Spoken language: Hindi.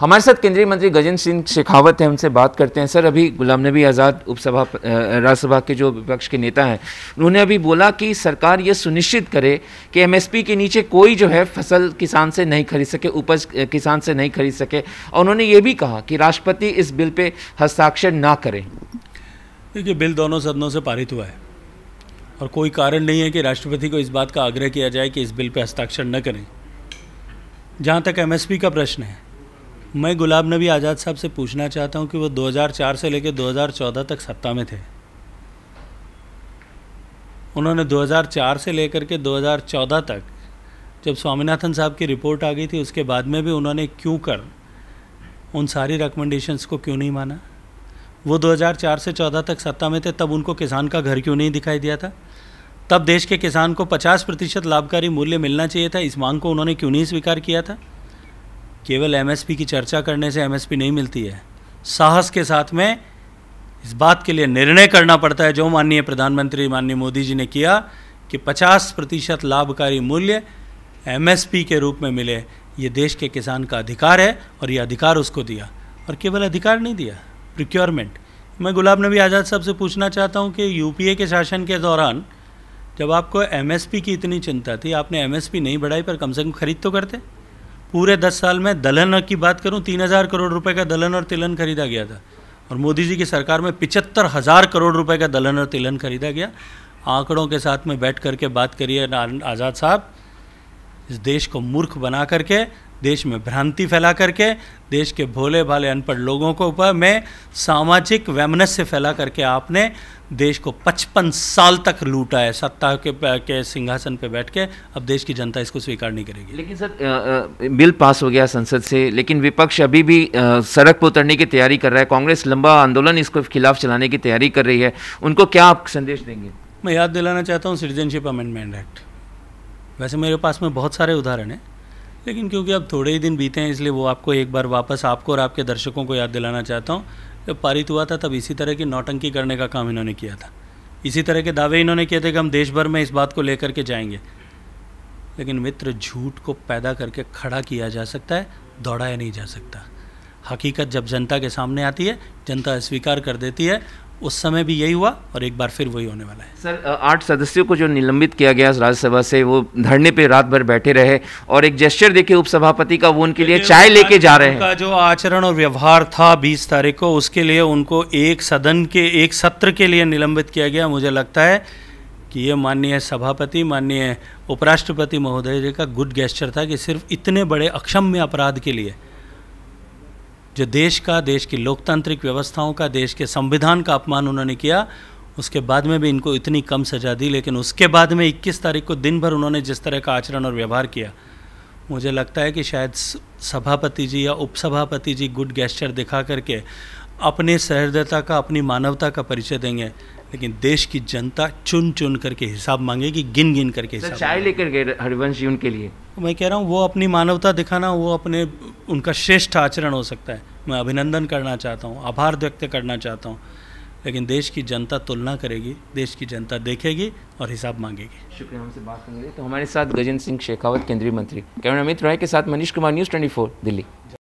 हमारे साथ केंद्रीय मंत्री गजेंद्र सिंह शेखावत हैं उनसे बात करते हैं सर अभी गुलाम नबी आज़ाद उपसभा राज्यसभा के जो विपक्ष के नेता हैं उन्होंने अभी बोला कि सरकार ये सुनिश्चित करे कि एमएसपी के नीचे कोई जो है फसल किसान से नहीं खरीद सके उपज किसान से नहीं खरीद सके और उन्होंने ये भी कहा कि राष्ट्रपति इस बिल पर हस्ताक्षर ना करें देखिए बिल दोनों सदनों से पारित हुआ है और कोई कारण नहीं है कि राष्ट्रपति को इस बात का आग्रह किया जाए कि इस बिल पर हस्ताक्षर न करें जहाँ तक एमएसपी का प्रश्न है मैं गुलाब नबी आज़ाद साहब से पूछना चाहता हूँ कि वो 2004 से लेकर 2014 तक सत्ता में थे उन्होंने 2004 से लेकर के 2014 तक जब स्वामीनाथन साहब की रिपोर्ट आ गई थी उसके बाद में भी उन्होंने क्यों कर उन सारी रिकमेंडेशंस को क्यों नहीं माना वो 2004 से 14 तक सत्ता में थे तब उनको किसान का घर क्यों नहीं दिखाई दिया था तब देश के किसान को 50 प्रतिशत लाभकारी मूल्य मिलना चाहिए था इस मांग को उन्होंने क्यों नहीं स्वीकार किया था केवल एमएसपी की चर्चा करने से एमएसपी नहीं मिलती है साहस के साथ में इस बात के लिए निर्णय करना पड़ता है जो माननीय प्रधानमंत्री माननीय मोदी जी ने किया कि 50 प्रतिशत लाभकारी मूल्य एमएसपी के रूप में मिले ये देश के किसान का अधिकार है और ये अधिकार उसको दिया और केवल अधिकार नहीं दिया प्रिक्योरमेंट मैं गुलाम नबी आज़ाद साहब से पूछना चाहता हूँ कि यूपीए के शासन के दौरान जब आपको एमएसपी की इतनी चिंता थी आपने एमएसपी नहीं बढ़ाई पर कम से कम खरीद तो करते पूरे दस साल में दलहन की बात करूं तीन हज़ार करोड़ रुपए का दलहन और तिलहन खरीदा गया था और मोदी जी की सरकार में पिचहत्तर हज़ार करोड़ रुपए का दलहन और तिलहन खरीदा गया आंकड़ों के साथ में बैठ करके बात करिए आज़ाद साहब इस देश को मूर्ख बना करके देश में भ्रांति फैला करके देश के भोले भाले अनपढ़ लोगों को ऊपर में सामाजिक वैमनस्य फैला करके आपने देश को 55 साल तक लूटा है सत्ता के के सिंहासन पे बैठ के अब देश की जनता इसको स्वीकार नहीं करेगी लेकिन सर आ, आ, बिल पास हो गया संसद से लेकिन विपक्ष अभी भी आ, सड़क पर उतरने की तैयारी कर रहा है कांग्रेस लंबा आंदोलन इसको खिलाफ चलाने की तैयारी कर रही है उनको क्या आप संदेश देंगे मैं याद दिलाना चाहता हूँ सिटीजनशिप अमेंडमेंट एक्ट वैसे मेरे पास में बहुत सारे उदाहरण हैं लेकिन क्योंकि अब थोड़े ही दिन बीते हैं इसलिए वो आपको एक बार वापस आपको और आपके दर्शकों को याद दिलाना चाहता हूँ जब पारित हुआ था तब इसी तरह की नौटंकी करने का काम इन्होंने किया था इसी तरह के दावे इन्होंने किए थे कि हम देश भर में इस बात को लेकर के जाएंगे लेकिन मित्र झूठ को पैदा करके खड़ा किया जा सकता है दौड़ाया नहीं जा सकता हकीकत जब जनता के सामने आती है जनता स्वीकार कर देती है उस समय भी यही हुआ और एक बार फिर वही होने वाला है सर आठ सदस्यों को जो निलंबित किया गया राज्यसभा से वो धरने पे रात भर बैठे रहे और एक जेस्टर देखे उपसभापति का वो उनके लिए चाय लेके जा रहे हैं जो आचरण और व्यवहार था बीस तारीख को उसके लिए उनको एक सदन के एक सत्र के लिए निलंबित किया गया मुझे लगता है कि ये माननीय सभापति माननीय उपराष्ट्रपति महोदय जी का गुड गेस्चर था कि सिर्फ इतने बड़े अक्षम्य अपराध के लिए जो देश का देश की लोकतांत्रिक व्यवस्थाओं का देश के संविधान का अपमान उन्होंने किया उसके बाद में भी इनको इतनी कम सजा दी लेकिन उसके बाद में 21 तारीख को दिन भर उन्होंने जिस तरह का आचरण और व्यवहार किया मुझे लगता है कि शायद सभापति जी या उपसभापति जी गुड गेस्चर दिखा करके अपने सहृदयता का अपनी मानवता का परिचय देंगे लेकिन देश की जनता चुन चुन करके हिसाब मांगेगी गिन गिन करके हिसाब चाय लेकर गए हरिवंश जी उनके लिए मैं कह रहा हूँ वो अपनी मानवता दिखाना वो अपने उनका श्रेष्ठ आचरण हो सकता है मैं अभिनंदन करना चाहता हूँ आभार व्यक्त करना चाहता हूँ लेकिन देश की जनता तुलना करेगी देश की जनता देखेगी और हिसाब मांगेगी शुक्रिया हमसे बात करेंगे तो हमारे साथ गजेंद्र सिंह शेखावत केंद्रीय मंत्री कैमरा मित्र राय के साथ मनीष कुमार न्यूज़ ट्वेंटी दिल्ली